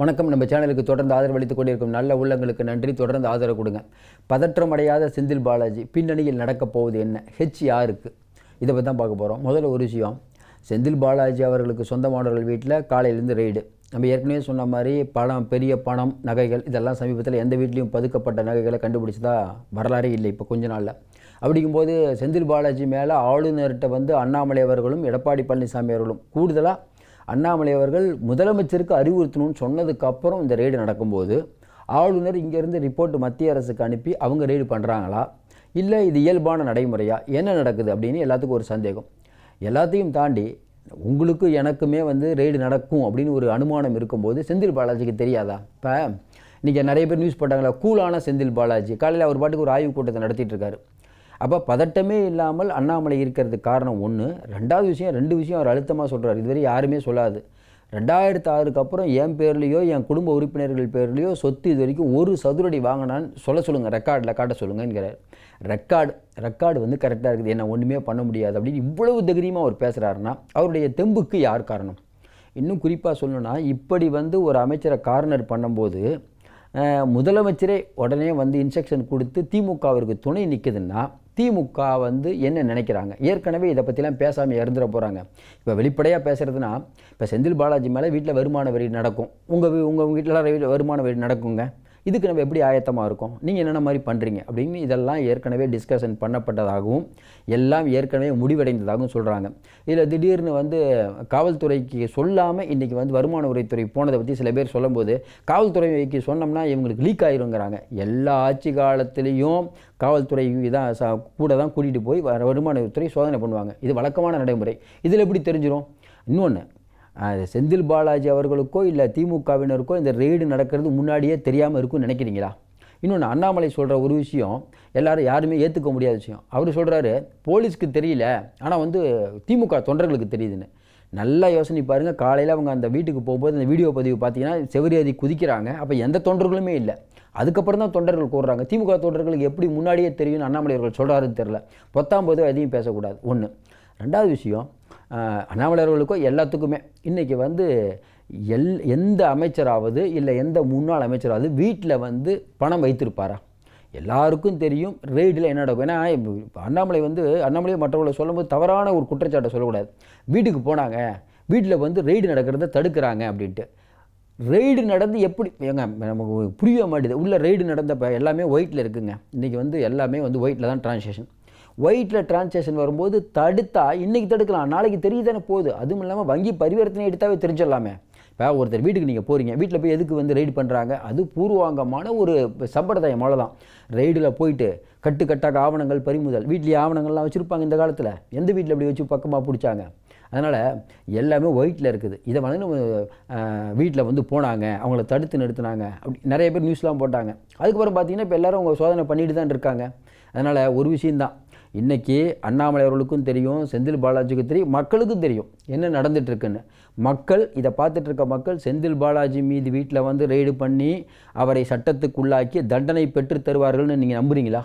வணக்கம் நம்ம சேனலுக்கு தொடர்ந்து அளித்துக் கொண்டிருக்கும் நல்ல உள்ளங்களுக்கு நன்றி தொடர்ந்து ஆதரவு கொடுங்க பதற்றம் அடையாத செந்தில் பாலாஜி பின்னணியில் நடக்கப் போவது என்ன ஹெச் யாருக்கு இதை பற்றி தான் பார்க்க போகிறோம் முதல்ல ஒரு விஷயம் செந்தில் பாலாஜி அவர்களுக்கு சொந்தமானவர்கள் வீட்டில் காலையிலேருந்து ரெய்டு நம்ம ஏற்கனவே சொன்ன மாதிரி பணம் பெரிய பணம் நகைகள் இதெல்லாம் சமீபத்தில் எந்த வீட்லேயும் பதுக்கப்பட்ட நகைகளை கண்டுபிடிச்சதா வரலாறே இல்லை இப்போ கொஞ்ச நாளில் அப்படிங்கும்போது செந்தில் பாலாஜி மேலே ஆளுநர்கிட்ட வந்து அண்ணாமலை அவர்களும் எடப்பாடி பழனிசாமி அவர்களும் கூடுதலாக அண்ணாமலை அவர்கள் முதலமைச்சருக்கு அறிவுறுத்தணும்னு சொன்னதுக்கு அப்புறம் இந்த ரெய்டு நடக்கும்போது ஆளுநர் இங்கேருந்து ரிப்போர்ட் மத்திய அரசுக்கு அனுப்பி அவங்க ரெய்டு பண்ணுறாங்களா இல்லை இது இயல்பான நடைமுறையா என்ன நடக்குது அப்படின்னு எல்லாத்துக்கும் ஒரு சந்தேகம் எல்லாத்தையும் தாண்டி உங்களுக்கு எனக்குமே வந்து ரெய்டு நடக்கும் அப்படின்னு ஒரு அனுமானம் இருக்கும்போது செந்தில் பாலாஜிக்கு தெரியாதா இப்போ இன்றைக்கி நிறைய பேர் நியூஸ் போட்டாங்களா கூலான செந்தில் பாலாஜி காலையில் அவர் பாட்டுக்கு ஒரு ஆய்வுக் கூட்டத்தை நடத்திட்டு இருக்காரு அப்போ பதட்டமே இல்லாமல் அண்ணாமலை இருக்கிறதுக்கு காரணம் ஒன்று ரெண்டாவது விஷயம் ரெண்டு விஷயம் அவர் அழுத்தமாக சொல்கிறார் இதுவரை யாருமே சொல்லாது ரெண்டாயிரத்து ஆறுக்கு அப்புறம் என் பேர்லேயோ என் குடும்ப உறுப்பினர்கள் பேர்லேயோ சொத்து இது வரைக்கும் ஒரு சதுரடி வாங்கினான்னு சொல்ல சொல்லுங்கள் ரெக்கார்டில் காட்ட சொல்லுங்கிறார் ரெக்கார்டு ரெக்கார்டு வந்து கரெக்டாக இருக்குது என்ன ஒன்றுமே பண்ண முடியாது அப்படின்னு இவ்வளவு தைரியமாக அவர் பேசுகிறாருன்னா அவருடைய தெம்புக்கு யார் காரணம் இன்னும் குறிப்பாக சொல்லணும்னா இப்படி வந்து ஒரு அமைச்சரை கார்னர் பண்ணும்போது முதலமைச்சரே உடனே வந்து இன்ஸ்ட்ரக்ஷன் கொடுத்து திமுகவிற்கு துணை நிற்குதுன்னா திமுக வந்து என்ன நினைக்கிறாங்க ஏற்கனவே இதை பற்றிலாம் பேசாமல் இறந்துட போகிறாங்க இப்போ வெளிப்படையாக பேசுகிறதுனா இப்போ செந்தில் பாலாஜி மேலே வீட்டில் வருமான வரி நடக்கும் உங்கள் உங்கள் வீட்டில் வருமான வரி நடக்குங்க இதுக்கு நம்ம எப்படி ஆயத்தமாக இருக்கோம் நீங்கள் என்னென்ன மாதிரி பண்ணுறீங்க அப்படின்னு இதெல்லாம் ஏற்கனவே டிஸ்கஷன் பண்ணப்பட்டதாகவும் எல்லாம் ஏற்கனவே முடிவடைந்ததாகவும் சொல்கிறாங்க இதில் திடீர்னு வந்து காவல்துறைக்கு சொல்லாமல் இன்றைக்கி வந்து வருமான உரைத்துறை போனதை பற்றி சில பேர் சொல்லும்போது காவல்துறைக்கு சொன்னோம்னா இவங்களுக்கு லீக் ஆயிருங்கிறாங்க எல்லா ஆட்சி காலத்திலையும் காவல்துறை தான் கூட தான் கூட்டிகிட்டு போய் வருமான உரித்துறை சோதனை பண்ணுவாங்க இது வழக்கமான நடைமுறை இதில் எப்படி தெரிஞ்சிடும் இன்னொன்று செந்தில் பாலாஜி அவர்களுக்கோ இல்லை திமுகவினருக்கோ இந்த ரெய்டு நடக்கிறது முன்னாடியே தெரியாமல் இருக்கும்னு நினைக்கிறீங்களா இன்னொன்று அண்ணாமலை சொல்கிற ஒரு விஷயம் எல்லாரும் யாருமே ஏற்றுக்க முடியாத விஷயம் அவர் சொல்கிறாரு போலீஸ்க்கு தெரியல ஆனால் வந்து திமுக தொண்டர்களுக்கு தெரியுதுன்னு நல்லா யோசனை பாருங்கள் காலையில் அவங்க அந்த வீட்டுக்கு போகும்போது அந்த வீடியோ பதிவு பார்த்தீங்கன்னா செவரியாதி குதிக்கிறாங்க அப்போ எந்த தொண்டர்களுமே இல்லை அதுக்கப்புறம் தான் தொண்டர்கள் கூடுறாங்க திமுக தொண்டர்களுக்கு எப்படி முன்னாடியே தெரியும்னு அண்ணாமலை அவர்கள் சொல்கிறாருன்னு தெரில பொத்தாம் போது அதையும் பேசக்கூடாது ஒன்று ரெண்டாவது விஷயம் அண்ணாமலையர்களுக்கோ எல்லாத்துக்குமே இன்றைக்கி வந்து எல் எந்த அமைச்சராவது இல்லை எந்த முன்னாள் அமைச்சராவது வீட்டில் வந்து பணம் வைத்திருப்பாரா எல்லாருக்கும் தெரியும் ரெய்டில் என்ன நடக்கும் ஏன்னா அண்ணாமலை வந்து அண்ணாமலையை மற்றவர்களை சொல்லும்போது தவறான ஒரு குற்றச்சாட்டை சொல்லக்கூடாது வீட்டுக்கு போனாங்க வீட்டில் வந்து ரெய்டு நடக்கிறத தடுக்கிறாங்க அப்படின்ட்டு ரெய்டு நடந்து எப்படி ஏங்க நமக்கு புரிய மாட்டேது உள்ளே ரெய்டு நடந்தப்போ எல்லாமே ஒயிட்டில் இருக்குங்க இன்றைக்கி வந்து எல்லாமே வந்து ஒயிட்டில் தான் ட்ரான்ஸ்லேஷன் ஒயிட்டில் டிரான்சாக்ஷன் வரும்போது தடுத்தா இன்றைக்கி தடுக்கலாம் நாளைக்கு தெரிய தானே போகுது அதுவும் இல்லாமல் வங்கி பரிவர்த்தனை எடுத்தாவே தெரிஞ்சிடலாமே இப்போ ஒருத்தர் வீட்டுக்கு நீங்கள் போகிறீங்க வீட்டில் போய் எதுக்கு வந்து ரைடு பண்ணுறாங்க அது பூர்வாங்கமான ஒரு சம்பிரதாயம் அவ்வளோதான் ரைடில் போயிட்டு கட்டுக்கட்டாக ஆவணங்கள் பறிமுதல் வீட்லேயே ஆவணங்கள்லாம் வச்சுருப்பாங்க இந்த காலத்தில் எந்த வீட்டில் அப்படி வச்சு பக்கமாக பிடிச்சாங்க அதனால் எல்லாமே ஒயிட்டில் இருக்குது இதை வந்து நம்ம வீட்டில் வந்து போனாங்க அவங்கள தடுத்து நிறுத்தினாங்க அப்படி நிறைய பேர் நியூஸ்லாம் போட்டாங்க அதுக்கப்புறம் பார்த்திங்கன்னா இப்போ எல்லோரும் அவங்க சோதனை பண்ணிட்டு தான் இருக்காங்க அதனால் ஒரு விஷயந்தான் இன்றைக்கி அண்ணாமலை அவர்களுக்கும் தெரியும் செந்தில் பாலாஜிக்கும் தெரியும் மக்களுக்கும் தெரியும் என்ன நடந்துகிட்ருக்குன்னு மக்கள் இதை பார்த்துட்ருக்க மக்கள் செந்தில் பாலாஜி மீது வீட்டில் வந்து ரெய்டு பண்ணி அவரை சட்டத்துக்குள்ளாக்கி தண்டனை பெற்று தருவார்கள்னு நீங்கள் நம்புகிறீங்களா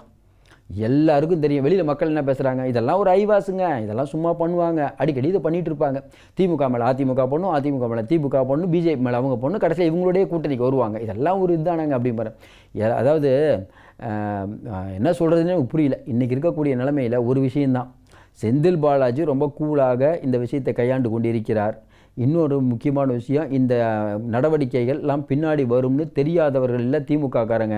எல்லாருக்கும் தெரியும் வெளியில் மக்கள் என்ன பேசுகிறாங்க இதெல்லாம் ஒரு ஐவாசுங்க இதெல்லாம் சும்மா பண்ணுவாங்க அடிக்கடி இதை பண்ணிகிட்டு இருப்பாங்க திமுக மேலே அதிமுக பொண்ணு அதிமுக மேலே திமுக பொண்ணு பிஜேபி மேலே அவங்க பொண்ணு கடைசியில் இவங்களுடைய கூட்டணிக்கு வருவாங்க இதெல்லாம் ஒரு இதுதானாங்க அப்படிம்பாரு அதாவது என்ன சொல்கிறதுன்னு எனக்கு புரியல இன்றைக்கி இருக்கக்கூடிய நிலைமையில் ஒரு விஷயந்தான் செந்தில் பாலாஜி ரொம்ப கூலாக இந்த விஷயத்தை கையாண்டு கொண்டிருக்கிறார் இன்னொரு முக்கியமான விஷயம் இந்த நடவடிக்கைகள் எல்லாம் பின்னாடி வரும்னு தெரியாதவர்கள் இல்லை திமுகக்காரங்க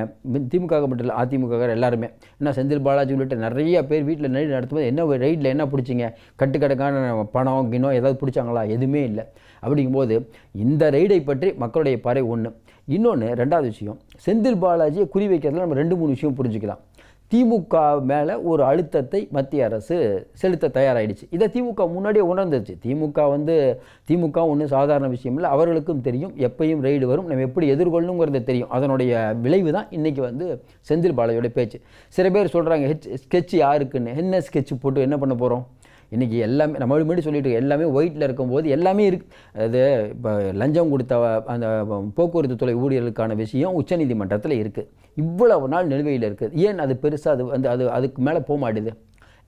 திமுக மட்டும் இல்லை அதிமுகக்காரர் எல்லாருமே ஏன்னா செந்தில் பாலாஜி உள்ளிட்ட நிறைய பேர் வீட்டில் நைட் நடத்தும்போது என்ன ரைட்டில் என்ன பிடிச்சிங்க கட்டுக்கடக்கான பணம் கிணம் ஏதாவது பிடிச்சாங்களா எதுவுமே இல்லை அப்படிங்கும்போது இந்த ரைடை பற்றி மக்களுடைய பறை ஒன்று இன்னொன்று ரெண்டாவது விஷயம் செந்தில் பாலாஜியை குறி நம்ம ரெண்டு மூணு விஷயம் புரிஞ்சுக்கலாம் திமுக மேலே ஒரு அழுத்தத்தை மத்திய அரசு செலுத்த தயாராகிடுச்சு இதை திமுக முன்னாடியே உணர்ந்துருச்சு திமுக வந்து திமுக ஒன்றும் சாதாரண விஷயம் இல்லை அவர்களுக்கும் தெரியும் எப்பயும் ரெய்டு வரும் நம்ம எப்படி எதிர்கொள்ளணுங்கிறது தெரியும் அதனுடைய விளைவு தான் இன்றைக்கி வந்து செந்தில் பாலாஜியோட பேச்சு சில பேர் சொல்கிறாங்க ஹெச் ஸ்கெட்ச் யாருக்குன்னு என்ன ஸ்கெட்ச் போட்டு என்ன பண்ண போகிறோம் இன்றைக்கி எல்லாமே நம்ம முன்னாடி சொல்லிட்டு எல்லாமே ஒயிட்டில் இருக்கும்போது எல்லாமே இருக்கு அது இப்போ லஞ்சம் கொடுத்த அந்த போக்குவரத்து துறை ஊழியர்களுக்கான விஷயம் உச்சநீதிமன்றத்தில் இருக்குது இவ்வளவு நாள் நிலுவையில் இருக்குது ஏன் அது பெருசாக அது அந்த அது அதுக்கு மேலே போக மாட்டேது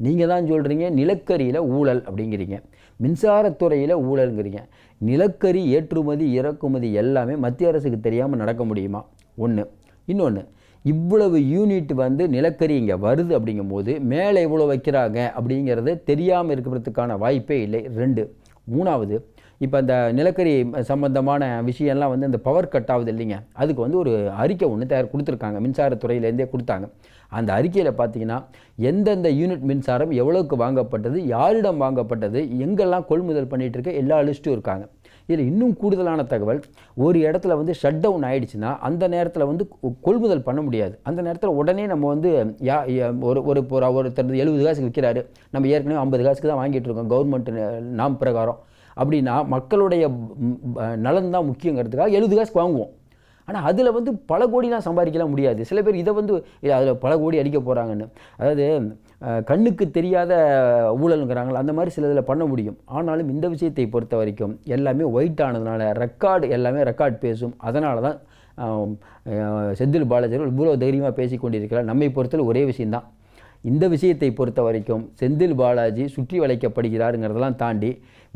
நீங்கள் தான் சொல்கிறீங்க நிலக்கரியில் ஊழல் அப்படிங்கிறீங்க மின்சாரத்துறையில் ஊழல்ங்கிறீங்க நிலக்கரி ஏற்றுமதி இறக்குமதி எல்லாமே மத்திய அரசுக்கு தெரியாமல் நடக்க முடியுமா ஒன்று இன்னொன்று இவ்வளவு யூனிட் வந்து நிலக்கரி இங்கே வருது அப்படிங்கும் போது மேலே இவ்வளோ வைக்கிறாங்க அப்படிங்கிறது தெரியாமல் இருக்கிறதுக்கான வாய்ப்பே இல்லை ரெண்டு மூணாவது இப்போ அந்த நிலக்கரி சம்பந்தமான விஷயம்லாம் வந்து இந்த பவர் கட் ஆகுது இல்லைங்க அதுக்கு வந்து ஒரு அறிக்கை ஒன்று தயார் கொடுத்துருக்காங்க மின்சாரத்துறையிலேருந்தே கொடுத்தாங்க அந்த அறிக்கையில் பார்த்தீங்கன்னா எந்தெந்த யூனிட் மின்சாரம் எவ்வளோக்கு வாங்கப்பட்டது யாரிடம் வாங்கப்பட்டது எங்கெல்லாம் கொள்முதல் பண்ணிகிட்டு இருக்க எல்லா லிஸ்ட்டும் இருக்காங்க இதில் இன்னும் கூடுதலான தகவல் ஒரு இடத்துல வந்து ஷட் டவுன் ஆகிடுச்சுன்னா அந்த நேரத்தில் வந்து கொள்முதல் பண்ண முடியாது அந்த நேரத்தில் உடனே நம்ம வந்து யா ஒரு ஒரு ஒருத்தர் எழுபது காசுக்கு விற்கிறாரு நம்ம ஏற்கனவே ஐம்பது காசுக்கு தான் வாங்கிட்டு இருக்கோம் கவர்மெண்ட் நாம் பிரகாரம் அப்படின்னா மக்களுடைய நலன் தான் முக்கியங்கிறதுக்காக எழுபது காசுக்கு வாங்குவோம் ஆனால் அதில் வந்து பல கோடிலாம் சம்பாதிக்கலாம் முடியாது சில பேர் இதை வந்து அதில் பல கோடி அடிக்க போகிறாங்கன்னு அதாவது கண்ணுக்கு தெரியாத ஊழலுங்கிறாங்களா அந்த மாதிரி சில இதில் பண்ண முடியும் ஆனாலும் இந்த விஷயத்தை பொறுத்த வரைக்கும் எல்லாமே ஒயிட் ஆனதுனால ரெக்கார்டு எல்லாமே ரெக்கார்ட் பேசும் அதனால தான் செந்தில் பாலாஜி இவ்வளோ தைரியமாக பேசிக்கொண்டிருக்கிறார் நம்மை பொறுத்தவரை ஒரே விஷயந்தான் இந்த விஷயத்தை பொறுத்த வரைக்கும் செந்தில் பாலாஜி சுற்றி வளைக்கப்படுகிறாருங்கிறதெல்லாம் தாண்டி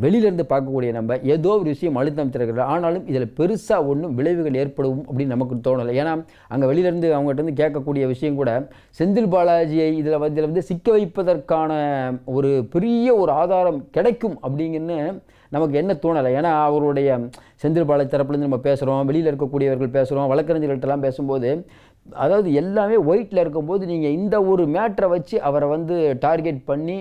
வெளியிலேருந்து பார்க்கக்கூடிய நம்ம ஏதோ ஒரு விஷயம் அழுத்தம் திறக்கிறது ஆனாலும் இதில் பெருசாக ஒன்றும் விளைவுகள் ஏற்படும் அப்படின்னு நமக்கு தோணலை ஏன்னா அங்கே வெளியிலேருந்து அவங்ககிட்ட கேட்கக்கூடிய விஷயம் கூட செந்தில் பாலாஜியை இதில் வந்து வந்து சிக்க வைப்பதற்கான ஒரு பெரிய ஒரு ஆதாரம் கிடைக்கும் அப்படிங்கன்னு நமக்கு என்ன தோணலை ஏன்னா அவருடைய செந்தில் பாலாஜி தரப்புலேருந்து நம்ம பேசுகிறோம் வெளியில் இருக்கக்கூடியவர்கள் பேசுகிறோம் வழக்கறிஞர்கள்ட்டெல்லாம் பேசும்போது அதாவது எல்லாமே ஒயிட்டில் இருக்கும்போது நீங்கள் இந்த ஒரு மேட்ரை வச்சு அவரை வந்து டார்கெட் பண்ணி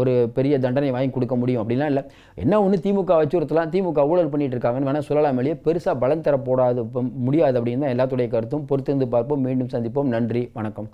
ஒரு பெரிய தண்டனை வாங்கி கொடுக்க முடியும் அப்படிலாம் இல்லை என்ன ஒன்று திமுக வச்சுருத்தலாம் திமுக ஊழல் பண்ணிகிட்டு இருக்காங்கன்னு வேணால் சொல்லலாம் மேலே பெருசாக பலம் தரப்போடாது முடியாது அப்படின்னு தான் எல்லாத்துடைய கருத்தும் பொறுத்திருந்து பார்ப்போம் மீண்டும் சந்திப்போம் நன்றி வணக்கம்